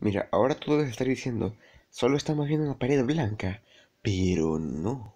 Mira, ahora tú debes estar diciendo, solo estamos viendo una pared blanca, pero no.